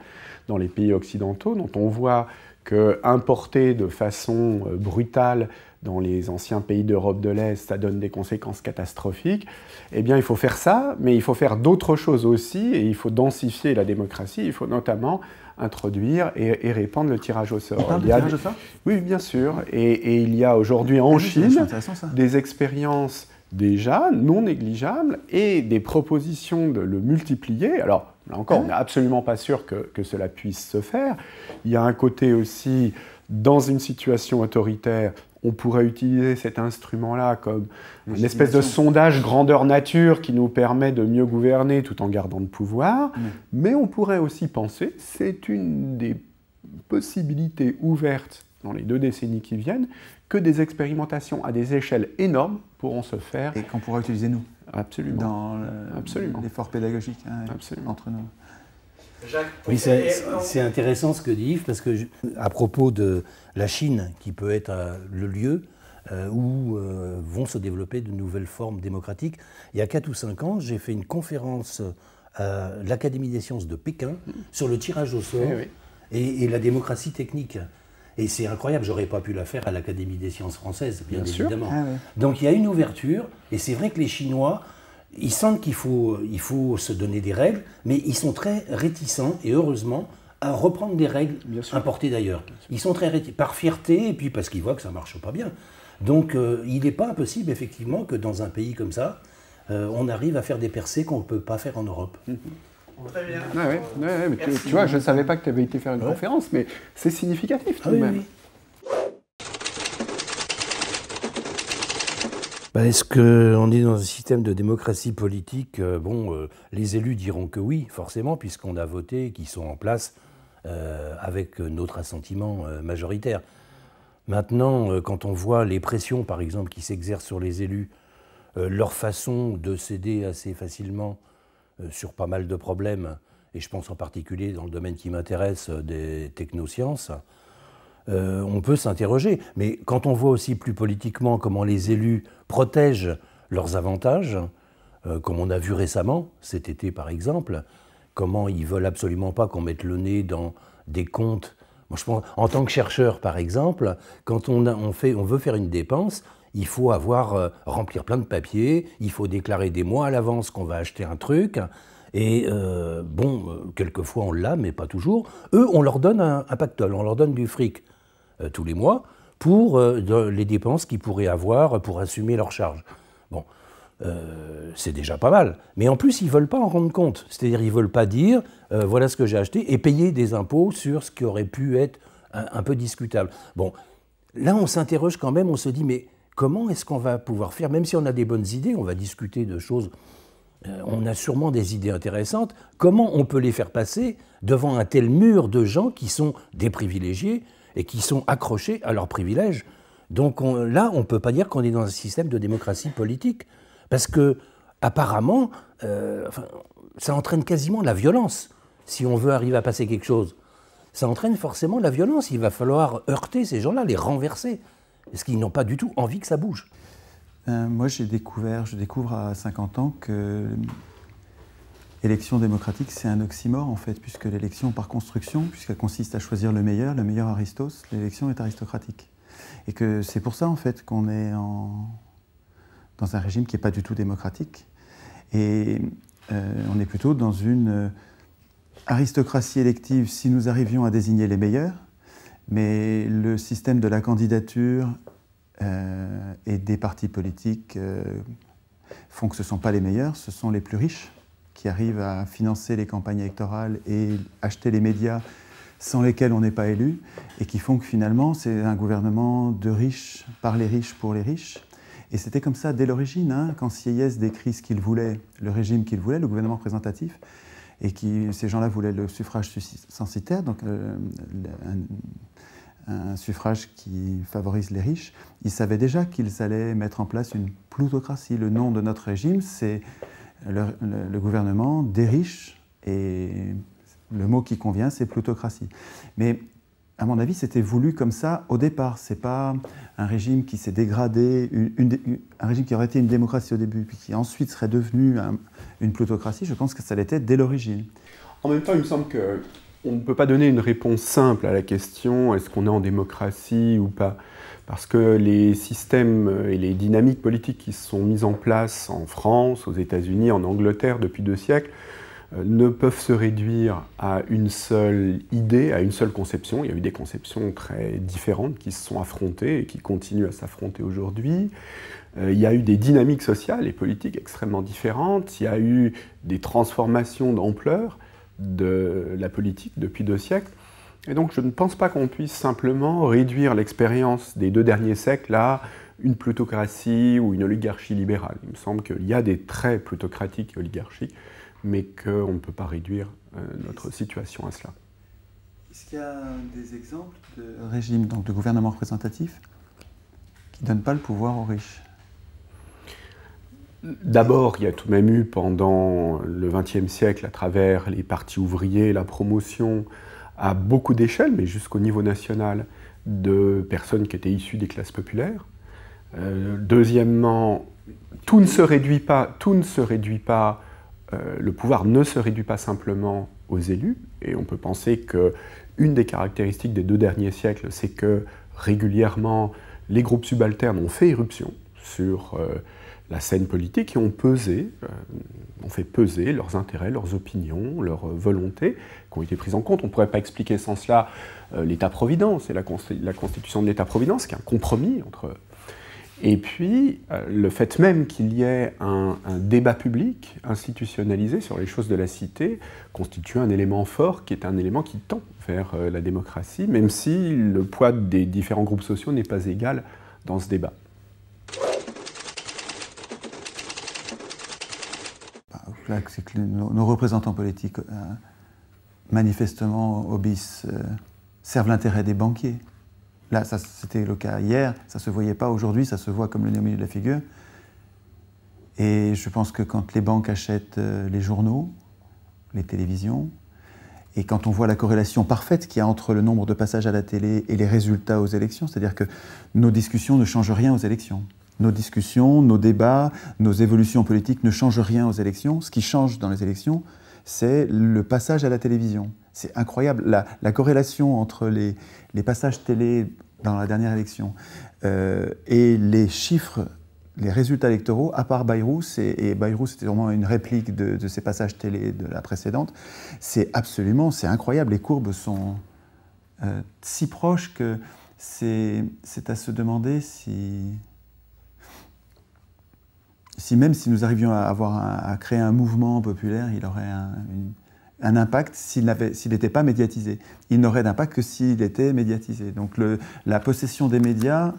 [SPEAKER 2] dans les pays occidentaux, dont on voit que importer de façon brutale dans les anciens pays d'Europe de l'Est, ça donne des conséquences catastrophiques. Eh bien, il faut faire ça, mais il faut faire d'autres choses aussi, et il faut densifier la démocratie. Il faut notamment introduire et, répandre le tirage au sort. tirage au sort Oui, bien sûr. Et, il y a aujourd'hui ah en Chine des expériences déjà non négligeables et des propositions de le multiplier. Alors, là encore, on n'est absolument pas sûr que, que, cela puisse se faire. Il y a un côté aussi, dans une situation autoritaire, on pourrait utiliser cet instrument-là comme une espèce de sondage grandeur nature qui nous permet de mieux gouverner tout en gardant le pouvoir, mm. mais on pourrait aussi penser, c'est une des possibilités ouvertes dans les deux décennies qui viennent, que des expérimentations à des échelles énormes pourront se
[SPEAKER 3] faire. Et qu'on pourra utiliser nous. Absolument. Dans euh, l'effort pédagogique hein, Absolument. entre nous oui, c'est intéressant
[SPEAKER 1] ce que dit Yves, parce que à propos de la Chine, qui peut être euh, le lieu euh, où euh, vont se développer de nouvelles formes démocratiques, il y a 4 ou 5 ans, j'ai fait une conférence à l'Académie des sciences de Pékin sur le tirage au sort Et, la démocratie technique. Et c'est incroyable, j'aurais pas pu la faire à l'Académie des sciences françaises, bien, évidemment. Ah Donc il y a une ouverture, et c'est vrai que les Chinois ils sentent qu'il faut, il faut se donner des règles, mais ils sont très réticents, et heureusement, à reprendre des règles importées d'ailleurs. Ils sont très réticents, par fierté, et puis parce qu'ils voient que ça ne marche pas bien. Donc euh, il n'est pas impossible, effectivement, que dans un pays comme ça, euh, on arrive à faire des percées qu'on ne peut pas faire en Europe. Mmh.
[SPEAKER 2] Très bien. Ah ouais, ouais,
[SPEAKER 1] tu, vois, je ne savais pas que tu avais été faire une conférence, mais c'est significatif tout ah de même. Oui. Bah, est-ce qu'on est dans un système de démocratie politique euh, Bon, euh, les élus diront que oui, forcément, puisqu'on a voté, qu'ils sont en place euh, avec notre assentiment majoritaire. Maintenant, quand on voit les pressions, par exemple, qui s'exercent sur les élus, leur façon de céder assez facilement sur pas mal de problèmes, et je pense en particulier dans le domaine qui m'intéresse des technosciences, euh, on peut s'interroger. Mais quand on voit aussi plus politiquement comment les élus protègent leurs avantages, euh, comme on a vu récemment, cet été par exemple, comment ils veulent absolument pas qu'on mette le nez dans des comptes. en tant que chercheur, par exemple, quand on, fait, on veut faire une dépense, il faut avoir euh, remplir plein de papiers, il faut déclarer des mois à l'avance qu'on va acheter un truc. Et bon, quelquefois on l'a, mais pas toujours. Eux, on leur donne un pactole, on leur donne du fric. Euh, tous les mois pour euh, les dépenses qu'ils pourraient avoir pour assumer leurs charges. Bon, euh, c'est déjà pas mal. Mais en plus, ils ne veulent pas en rendre compte. C'est-à-dire, ils ne veulent pas dire voilà ce que j'ai acheté et payer des impôts sur ce qui aurait pu être un, peu discutable. Bon, là, on s'interroge quand même, on se dit mais comment est-ce qu'on va pouvoir faire Même si on a des bonnes idées, on va discuter de choses. on a sûrement des idées intéressantes. Comment on peut les faire passer devant un tel mur de gens qui sont des privilégiés et qui sont accrochés à leurs privilèges. Donc là, on ne peut pas dire qu'on est dans un système de démocratie politique, parce que apparemment, euh, ça entraîne quasiment la violence. Si on veut arriver à passer quelque chose, ça entraîne forcément la violence. Il va falloir heurter ces gens-là, les renverser, parce qu'ils n'ont pas du tout envie que ça bouge. Euh, moi, j'ai
[SPEAKER 3] découvert, je découvre à 50 ans que L'élection démocratique, c'est un oxymore en fait, puisque l'élection par construction, puisqu'elle consiste à choisir le meilleur, le meilleur Aristos, l'élection est aristocratique. Et que c'est pour ça en fait qu'on est dans un régime qui n'est pas du tout démocratique. Et euh, on est plutôt dans une euh, aristocratie élective si nous arrivions à désigner les meilleurs, mais le système de la candidature euh, et des partis politiques font que ce ne sont pas les meilleurs, ce sont les plus riches qui arrivent à financer les campagnes électorales et acheter les médias sans lesquels on n'est pas élu, et qui font que finalement c'est un gouvernement de riches, par les riches, pour les riches. Et c'était comme ça dès l'origine, hein. quand Sieyès décrit ce qu'il voulait, le régime qu'il voulait, le gouvernement représentatif, et qui ces gens-là voulaient le suffrage censitaire, donc euh, un, un, suffrage qui favorise les riches, ils savaient déjà qu'ils allaient mettre en place une plutocratie. Le nom de notre régime, c'est le, gouvernement des riches, et le mot qui convient, c'est plutocratie. Mais à mon avis, c'était voulu comme ça au départ. C'est pas un régime qui s'est dégradé, un régime qui aurait été une démocratie au début, puis qui ensuite serait devenu une plutocratie. Je pense que ça l'était dès l'origine. En même
[SPEAKER 2] temps, il me semble que on ne peut pas donner une réponse simple à la question est-ce qu'on est en démocratie ou pas parce que les systèmes euh, et les dynamiques politiques qui se sont mises en place en France, aux États-Unis, en Angleterre depuis deux siècles, euh, ne peuvent se réduire à une seule idée, à une seule conception. Il y a eu des conceptions très différentes qui se sont affrontées et qui continuent à s'affronter aujourd'hui. Euh, il y a eu des dynamiques sociales et politiques extrêmement différentes. Il y a eu des transformations d'ampleur de la politique depuis deux siècles. Et donc je ne pense pas qu'on puisse simplement réduire l'expérience des deux derniers siècles à une plutocratie ou une oligarchie libérale. Il me semble qu'il y a des traits plutocratiques et oligarchiques, mais qu'on ne peut pas réduire
[SPEAKER 3] euh, notre situation à cela. Est-ce qu'il y a des exemples de régimes, donc de gouvernements représentatifs, qui ne donnent pas le pouvoir aux riches
[SPEAKER 2] D'abord, il y a tout de même eu pendant le XXe siècle, à travers les partis ouvriers, la promotion à beaucoup d'échelles, mais jusqu'au niveau national, de personnes qui étaient issues des classes populaires. Euh, deuxièmement, tout ne se réduit pas, tout ne se réduit pas, euh, le pouvoir ne se réduit pas simplement aux élus, et on peut penser que une des caractéristiques des deux derniers siècles, c'est que régulièrement, les groupes subalternes ont fait irruption sur euh, la scène politique qui ont pesé, euh, ont fait peser leurs intérêts, leurs opinions, leurs volontés qui ont été prises en compte. On ne pourrait pas expliquer sans cela euh, l'État-providence et la, constitution de l'État-providence, qui est un compromis entre... eux. Et puis, euh, le fait même qu'il y ait un, débat public institutionnalisé sur les choses de la cité constitue un élément fort qui est un élément qui tend vers la démocratie, même si le poids des différents groupes sociaux n'est pas égal dans ce débat.
[SPEAKER 3] c'est que nos, représentants politiques, euh, manifestement, obéissent, euh, servent l'intérêt des banquiers. Là, ça, c'était le cas hier, ça ne se voyait pas. Aujourd'hui, ça se voit comme le nez de la figure. Et je pense que quand les banques achètent euh, les journaux, les télévisions, et quand on voit la corrélation parfaite qu'il y a entre le nombre de passages à la télé et les résultats aux élections, c'est-à-dire que nos discussions ne changent rien aux élections. Nos discussions, nos débats, nos évolutions politiques ne changent rien aux élections. Ce qui change dans les élections, c'est le passage à la télévision. C'est incroyable, la, corrélation entre les, passages télé dans la dernière élection euh, et les chiffres, les résultats électoraux, à part Bayrou, et, et Bayrou, c'était vraiment une réplique de, ces passages télé de la précédente, c'est absolument, c'est incroyable, les courbes sont euh, si proches que c'est à se demander si si même si nous arrivions à, avoir à créer un mouvement populaire, il aurait un, impact s'il n'était pas médiatisé. Il n'aurait d'impact que s'il était médiatisé. Donc le, la possession des médias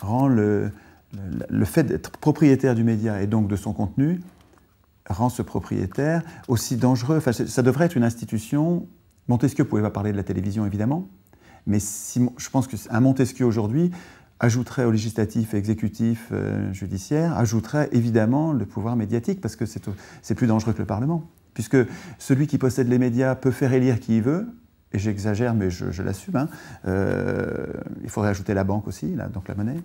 [SPEAKER 3] rend le, le, fait d'être propriétaire du média et donc de son contenu rend ce propriétaire aussi dangereux. ça devrait être une institution. Montesquieu ne pouvait pas parler de la télévision, évidemment, mais si, je pense qu'un Montesquieu aujourd'hui ajouterait au législatif, exécutif, euh, judiciaire, ajouterait évidemment le pouvoir médiatique, parce que c'est plus dangereux que le Parlement. Puisque celui qui possède les médias peut faire élire qui il veut, et j'exagère, mais je, l'assume, hein, euh, il faudrait ajouter la banque aussi, là, donc la monnaie.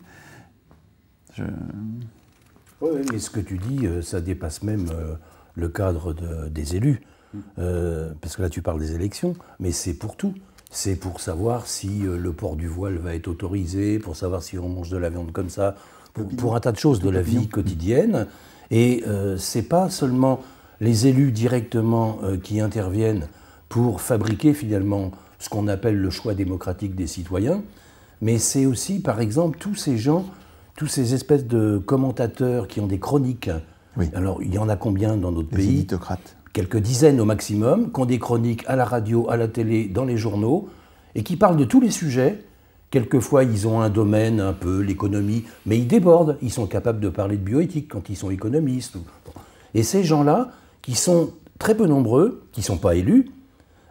[SPEAKER 1] Oui, mais ce que tu dis, euh, ça dépasse même le cadre des élus. Mm. parce que là, tu parles des élections, mais c'est pour tout c'est pour savoir si euh, le port du voile va être autorisé, pour savoir si on mange de la viande comme ça, pour, un tas de choses de la vie quotidienne. Et euh, ce n'est pas seulement les élus directement euh, qui interviennent pour fabriquer finalement ce qu'on appelle le choix démocratique des citoyens, mais c'est aussi, par exemple, tous ces gens, tous ces espèces de commentateurs qui ont des chroniques. Alors, il y en a combien dans notre pays quelques dizaines au maximum, qui ont des chroniques à la radio, à la télé, dans les journaux, et qui parlent de tous les sujets. Quelquefois, ils ont un domaine, un peu l'économie, mais ils débordent. Ils sont capables de parler de bioéthique quand ils sont économistes. Et ces gens-là, qui sont très peu nombreux, qui ne sont pas élus,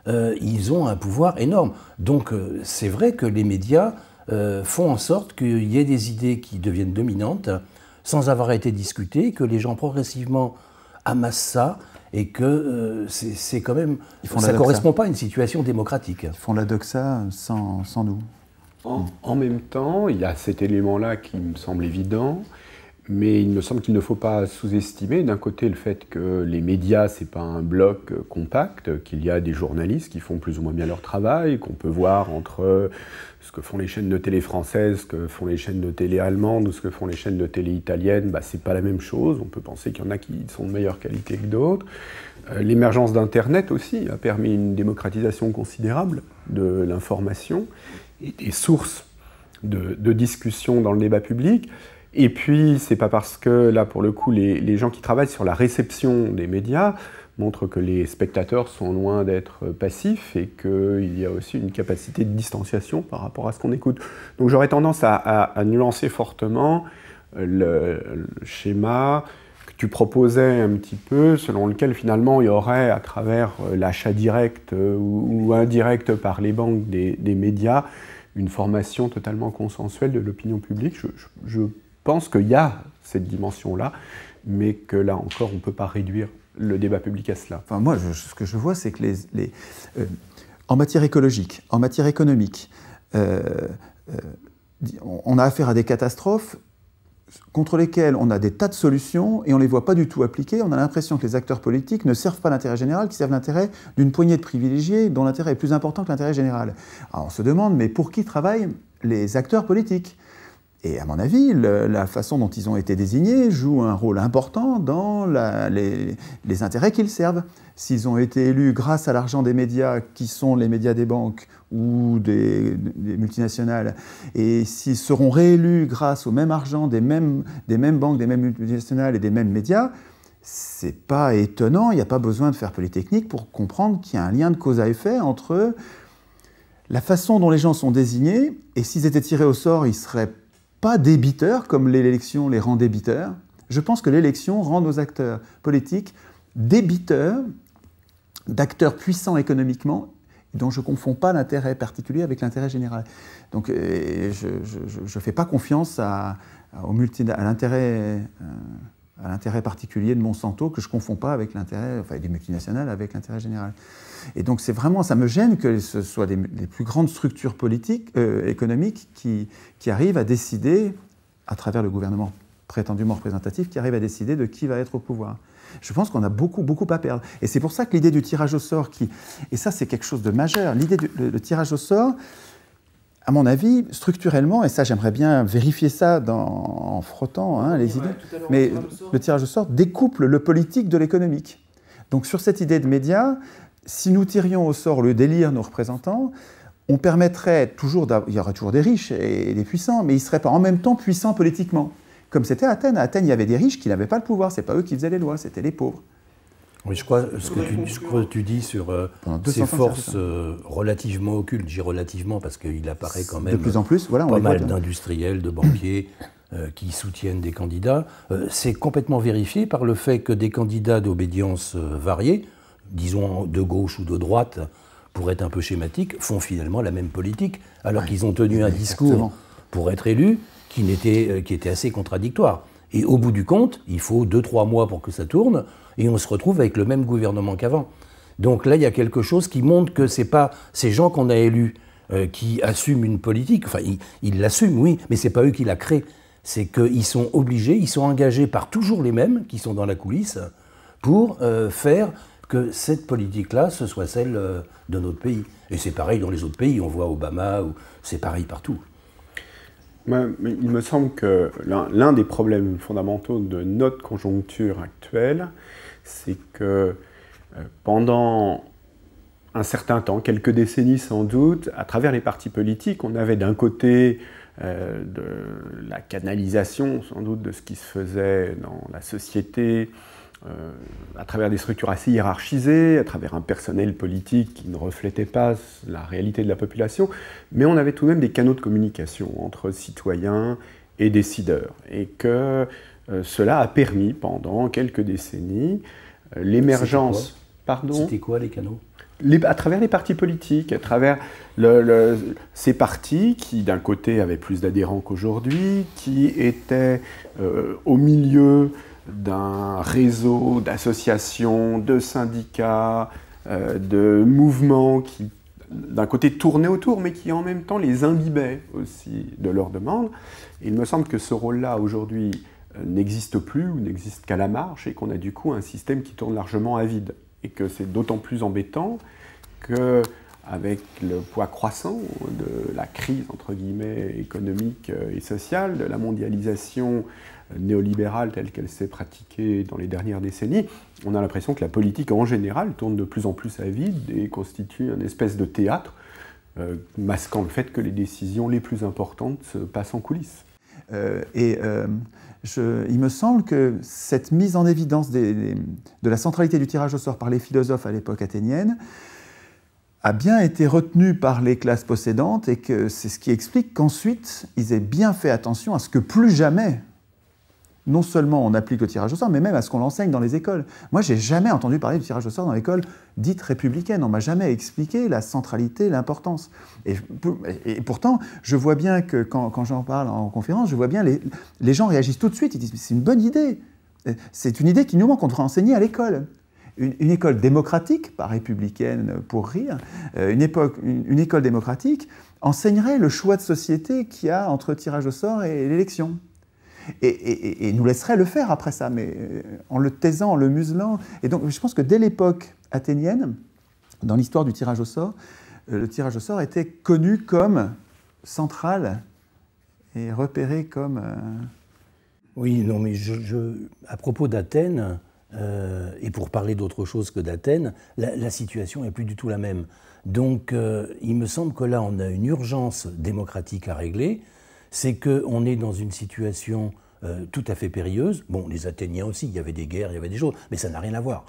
[SPEAKER 1] euh, ils ont un pouvoir énorme. Donc euh, c'est vrai que les médias euh, font en sorte qu'il y ait des idées qui deviennent dominantes sans avoir été discutées, que les gens progressivement amassent ça, et que euh, c'est quand même. ça ne correspond pas à une situation démocratique. Ils
[SPEAKER 3] font la doxa sans, sans nous. En, en,
[SPEAKER 2] même temps, il y a cet élément-là qui me semble évident, mais il me semble qu'il ne faut pas sous-estimer d'un côté le fait que les médias, c'est pas un bloc compact, qu'il y a des journalistes qui font plus ou moins bien leur travail, qu'on peut voir entre ce que font les chaînes de télé françaises, ce que font les chaînes de télé allemandes ou ce que font les chaînes de télé italiennes, bah, c'est pas la même chose. On peut penser qu'il y en a qui sont de meilleure qualité que d'autres. Euh, l'émergence d'Internet aussi a permis une démocratisation considérable de l'information et des sources de, discussion dans le débat public. Et puis, c'est pas parce que là, pour le coup, les gens qui travaillent sur la réception des médias montre que les spectateurs sont loin d'être passifs et qu'il y a aussi une capacité de distanciation par rapport à ce qu'on écoute. Donc j'aurais tendance à, nuancer fortement euh, le, schéma que tu proposais un petit peu, selon lequel finalement il y aurait à travers euh, l'achat direct euh, ou, indirect par les banques des, médias une formation totalement consensuelle de l'opinion publique. Je, je pense qu'il y a cette dimension-là,
[SPEAKER 3] mais que là encore on ne peut pas réduire le débat public à cela enfin, Moi, ce que je vois, c'est que les, euh, en matière écologique, en matière économique, euh, euh, on a affaire à des catastrophes contre lesquelles on a des tas de solutions et on ne les voit pas du tout appliquées. On a l'impression que les acteurs politiques ne servent pas l'intérêt général, qu'ils servent l'intérêt d'une poignée de privilégiés dont l'intérêt est plus important que l'intérêt général. Alors on se demande, mais pour qui travaillent les acteurs politiques et à mon avis, la façon dont ils ont été désignés joue un rôle important dans les, intérêts qu'ils servent. S'ils ont été élus grâce à l'argent des médias, qui sont les médias des banques ou des, multinationales, et s'ils seront réélus grâce au même argent des mêmes, des mêmes banques, des mêmes multinationales et des mêmes médias, c'est pas étonnant, il n'y a pas besoin de faire polytechnique pour comprendre qu'il y a un lien de cause à effet entre la façon dont les gens sont désignés, et s'ils étaient tirés au sort, ils seraient débiteurs comme l'élection les rend débiteurs. Je pense que l'élection rend nos acteurs politiques débiteurs d'acteurs puissants économiquement dont je ne confonds pas l'intérêt particulier avec l'intérêt général. Donc euh, je ne fais pas confiance à, à l'intérêt euh, à l'intérêt particulier de Monsanto que je ne confonds pas avec l'intérêt, enfin des multinationales avec l'intérêt général. Et donc c'est vraiment, ça me gêne que ce soit les, plus grandes structures politiques, euh, économiques qui, qui arrivent à décider, à travers le gouvernement prétendument représentatif, qui arrivent à décider de qui va être au pouvoir. Je pense qu'on a beaucoup, beaucoup à perdre. Et c'est pour ça que l'idée du tirage au sort, qui, et ça c'est quelque chose de majeur, l'idée du le tirage au sort, à mon avis, structurellement, et ça j'aimerais bien vérifier ça en frottant hein, les idées, mais le tirage, au sort découple le politique de l'économique. Donc sur cette idée de médias, si nous tirions au sort le délire nos représentants, on permettrait toujours, il y aurait toujours des riches et des puissants, mais ils ne seraient pas en même temps puissants politiquement. Comme c'était à Athènes. À Athènes, il y avait des riches qui n'avaient pas le pouvoir, c'est pas eux qui faisaient les lois,
[SPEAKER 1] c'était les pauvres. Oui, je crois ce que tu, dis sur euh, ces forces euh, relativement occultes, j'ai relativement parce qu'il apparaît quand même de plus en plus, pas mal d'industriels, de banquiers euh, qui soutiennent des candidats. c'est complètement vérifié par le fait que des candidats d'obédience variée, disons de gauche ou de droite, pour être un peu schématique, font finalement la même politique, alors qu'ils ont tenu un discours pour être élus qui, était, qui était assez contradictoire. Et au bout du compte, il faut deux, trois mois pour que ça tourne. Et on se retrouve avec le même gouvernement qu'avant. Donc là, il y a quelque chose qui montre que ce n'est pas ces gens qu'on a élus euh, qui assument une politique. Enfin, ils l'assument, oui, mais ce n'est pas eux qui la créent. C'est qu'ils sont obligés, ils sont engagés par toujours les mêmes qui sont dans la coulisse pour euh, faire que cette politique-là, ce soit celle euh, de notre pays. Et c'est pareil dans les autres pays, on voit Obama, ou... c'est pareil partout.
[SPEAKER 2] Il me semble que l'un des problèmes fondamentaux de notre conjoncture actuelle, c'est que euh, pendant un certain temps, quelques décennies sans doute, à travers les partis politiques, on avait d'un côté euh, de la canalisation sans doute de ce qui se faisait dans la société, euh, à travers des structures assez hiérarchisées, à travers un personnel politique qui ne reflétait pas la réalité de la population, mais on avait tout de même des canaux de communication entre citoyens et décideurs, et que euh, cela a permis pendant quelques décennies euh, l'émergence.
[SPEAKER 3] Pardon C'était quoi les canaux
[SPEAKER 2] à travers les partis politiques, à travers ces partis qui, d'un côté, avaient plus d'adhérents qu'aujourd'hui, qui étaient euh, au milieu d'un réseau d'associations, de syndicats, de mouvements qui, d'un côté, tournaient autour, mais qui en même temps les imbibaient aussi de leurs demandes. Il me semble que ce rôle-là, aujourd'hui, n'existe plus ou n'existe qu'à la marche et qu'on a du coup un système qui tourne largement à vide. Et que c'est d'autant plus embêtant que avec le poids croissant de la crise entre guillemets économique euh, et sociale, de la mondialisation euh, néolibérale telle qu'elle s'est pratiquée dans les dernières décennies, on a l'impression que la politique en général tourne de plus en plus à vide et constitue une espèce de théâtre euh, masquant le fait que les décisions les plus importantes
[SPEAKER 3] se passent en coulisses. et il me semble que cette mise en évidence de la centralité du tirage au sort par les philosophes à l'époque athénienne a bien été retenue par les classes possédantes et que c'est ce qui explique qu'ensuite ils aient bien fait attention à ce que plus jamais non seulement on applique le tirage au sort, mais même à ce qu'on l'enseigne dans les écoles. Moi, j'ai jamais entendu parler du tirage au sort dans l'école dite républicaine. On m'a jamais expliqué la centralité, l'importance. Et, pourtant, je vois bien que quand, j'en parle en conférence, je vois bien les, les gens réagissent tout de suite. Ils disent c'est une bonne idée. C'est une idée qui nous manque, qu'on devrait enseigner à l'école. Une, école démocratique, pas républicaine pour rire, euh, une, une école démocratique enseignerait le choix de société qu'il y a entre tirage au sort et l'élection et, nous laisserait le faire après ça, mais euh, en le taisant, en le muselant. Et donc je pense que dès l'époque athénienne, dans l'histoire du tirage au sort, euh, le tirage au sort était connu comme central
[SPEAKER 1] et repéré comme... Euh, oui, non, mais à propos d'Athènes, et pour parler d'autre chose que d'Athènes, la, situation n'est plus du tout la même. Donc, il me semble que là, on a une urgence démocratique à régler c'est qu'on est dans une situation euh, tout à fait périlleuse. Bon, les Athéniens aussi, il y avait des guerres, il y avait des choses, mais ça n'a rien à voir.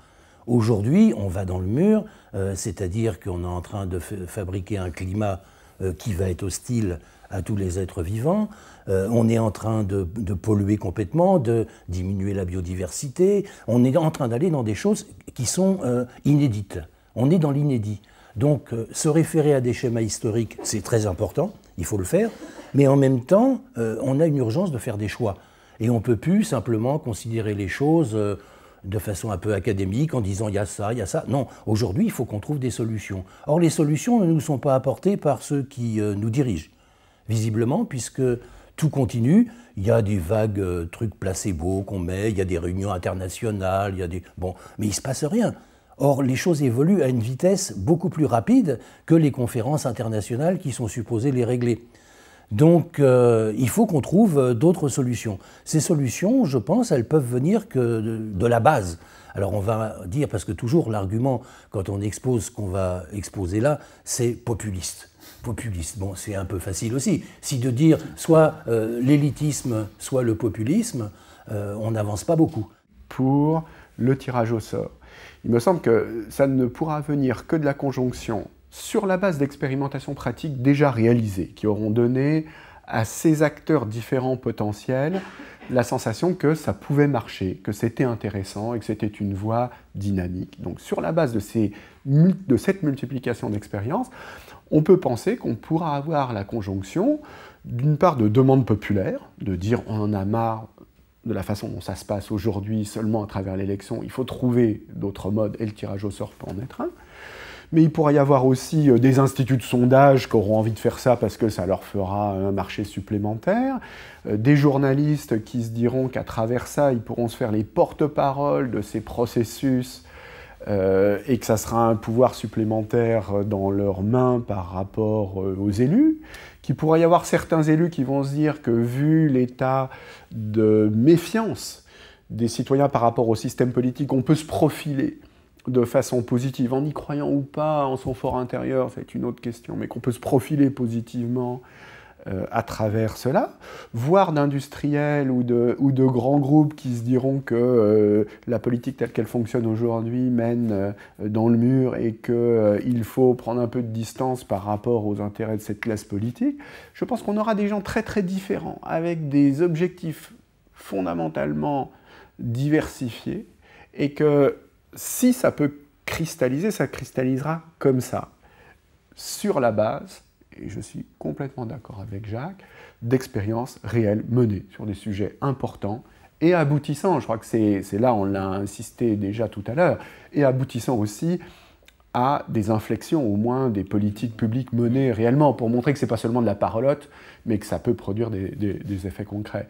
[SPEAKER 1] Aujourd'hui, on va dans le mur, euh, c'est-à-dire qu'on est en train de fabriquer un climat euh, qui va être hostile à tous les êtres vivants. on est en train de, polluer complètement, de diminuer la biodiversité. On est en train d'aller dans des choses qui sont inédites. On est dans l'inédit. Donc, se référer à des schémas historiques, c'est très important il faut le faire, mais en même temps, euh, on a une urgence de faire des choix. Et on ne peut plus simplement considérer les choses euh, de façon un peu académique en disant il y a ça, il y a ça. Non, aujourd'hui, il faut qu'on trouve des solutions. Or, les solutions ne nous sont pas apportées par ceux qui euh, nous dirigent, visiblement, puisque tout continue. Il y a des vagues trucs placebo qu'on met, il y a des réunions internationales, il y a des... Bon, mais il ne se passe rien. Or, les choses évoluent à une vitesse beaucoup plus rapide que les conférences internationales qui sont supposées les régler. Donc, euh, il faut qu'on trouve euh, d'autres solutions. Ces solutions, je pense, elles peuvent venir que de, la base. Alors, on va dire, parce que toujours l'argument, quand on expose ce qu'on va exposer là, c'est populiste populiste. Bon, c'est un peu facile aussi. Si de dire soit euh, l'élitisme, soit le populisme, on n'avance pas beaucoup.
[SPEAKER 2] Pour le tirage au sort, il me semble que ça ne pourra venir que de la conjonction sur la base d'expérimentations pratiques déjà réalisées, qui auront donné à ces acteurs différents potentiels la sensation que ça pouvait marcher, que c'était intéressant et que c'était une voie dynamique. Donc sur la base de, cette multiplication d'expériences, on peut penser qu'on pourra avoir la conjonction d'une part de demande populaire, de dire on en a marre, de la façon dont ça se passe aujourd'hui seulement à travers l'élection, il faut trouver d'autres modes et le tirage au sort peut en être un. Mais il pourrait y avoir aussi euh, des instituts de sondage qui auront envie de faire ça parce que ça leur fera un marché supplémentaire, euh, des journalistes qui se diront qu'à travers ça, ils pourront se faire les porte-parole de ces processus euh, et que ça sera un pouvoir supplémentaire dans leurs mains par rapport aux élus qu'il pourrait y avoir certains élus qui vont se dire que vu l'état de méfiance des citoyens par rapport au système politique, on peut se profiler de façon positive, en y croyant ou pas, en son fort intérieur, c'est une autre question, mais qu'on peut se profiler positivement euh, à travers cela, voire d'industriels ou de, grands groupes qui se diront que euh, la politique telle qu'elle fonctionne aujourd'hui mène euh, dans le mur et qu'il faut prendre un peu de distance par rapport aux intérêts de cette classe politique. Je pense qu'on aura des gens très très différents, avec des objectifs fondamentalement diversifiés, et que si ça peut cristalliser, ça cristallisera comme ça, sur la base et je suis complètement d'accord avec Jacques, d'expériences réelles menées sur des sujets importants et aboutissants. je crois que c'est là, on l'a insisté déjà tout à l'heure, et aboutissant aussi à des inflexions, au moins des politiques publiques menées réellement, pour montrer que ce n'est pas seulement de la parolote mais que ça peut produire des, effets concrets.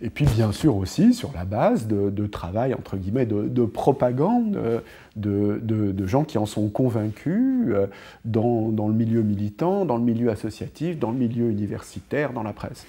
[SPEAKER 2] Et puis bien sûr aussi sur la base de, travail, entre guillemets, de, propagande, euh, de, gens qui en sont convaincus euh, dans, dans le milieu militant, dans le milieu associatif, dans le milieu universitaire, dans la presse.